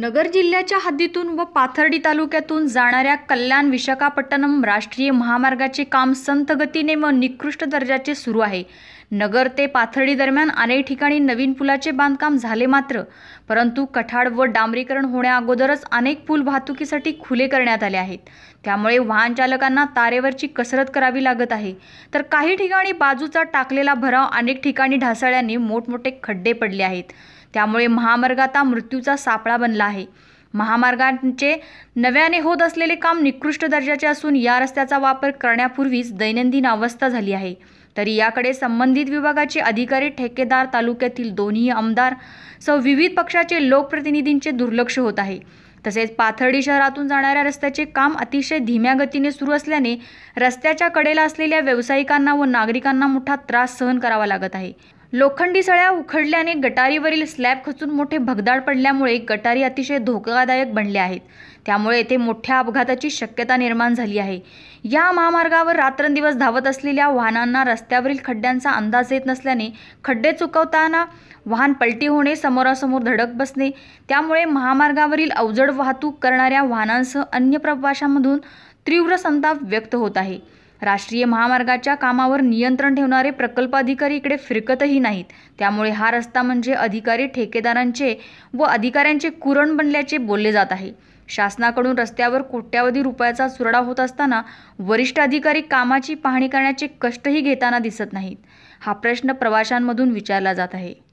नगर जिल्ह्याच्या हद्दीतून व पाथर्डी तालुक्यातून जाणाऱ्या कल्याण विशाखापट्टणम राष्ट्रीय महामार्गाचे काम संत गतीने व निकृष्ट दर्जाचे सुरू आहे नगर ते पाथर्डी दरम्यान अनेक ठिकाणी नवीन पुलाचे बांधकाम झाले मात्र परंतु कठाड व डांबरीकरण होण्याअगोदरच अनेक पूल वाहतुकीसाठी खुले करण्यात आले आहेत त्यामुळे वाहन चालकांना तारेवरची कसरत करावी लागत आहे तर काही ठिकाणी बाजूचा टाकलेला भराव अनेक ठिकाणी ढासळ्याने मोठमोठे खड्डे पडले आहेत त्यामुळे महामार्ग आता मृत्यूचा सापळा बनला आहे महामार्गांचे नव्याने होत असलेले काम निकृष्ट दर्जाचे असून या रस्त्याचा वापर करण्यापूर्वीच दैनंदिन अवस्था झाली आहे तरी याकडे संबंधित विभागाचे अधिकारी ठेकेदार तालुक्यातील दोन्ही आमदार सह विविध पक्षाचे लोकप्रतिनिधींचे दुर्लक्ष होत आहे तसेच पाथर्डी शहरातून जाणाऱ्या रस्त्याचे काम अतिशय धीम्या गतीने सुरू असल्याने रस्त्याच्या कडेला असलेल्या व्यावसायिकांना व नागरिकांना मोठा त्रास सहन करावा लागत आहे लोखंडी सळ्या उखडल्याने गटारीवरील स्लॅब खचून मोठे भगदाड पडल्यामुळे गटारी अतिशय धोकादायक बनले आहेत त्यामुळे येथे मोठ्या अपघाताची शक्यता निर्माण झाली आहे या महामार्गावर रात्रंदिवस धावत असलेल्या वाहनांना रस्त्यावरील खड्ड्यांचा अंदाज येत नसल्याने खड्डे चुकवताना वाहन पलटी होणे समोरासमोर धडक बसणे त्यामुळे महामार्गावरील अवजड वाहतूक करणाऱ्या वाहनांसह अन्य प्रवाशांमधून तीव्र संताप व्यक्त होत आहे राष्ट्रीय महामार्गाच्या कामावर नियंत्रण ठेवणारे प्रकल्प अधिकारी इकडे फिरकतही नाहीत त्यामुळे हा रस्ता म्हणजे अधिकारी ठेकेदारांचे व अधिकाऱ्यांचे कुरण बनल्याचे बोलले जात आहे शासनाकडून रस्त्यावर कोट्यावधी रुपयाचा सुरडा होत असताना वरिष्ठ अधिकारी कामाची पाहणी करण्याचे कष्टही घेताना दिसत नाहीत हा प्रश्न प्रवाशांमधून विचारला जात आहे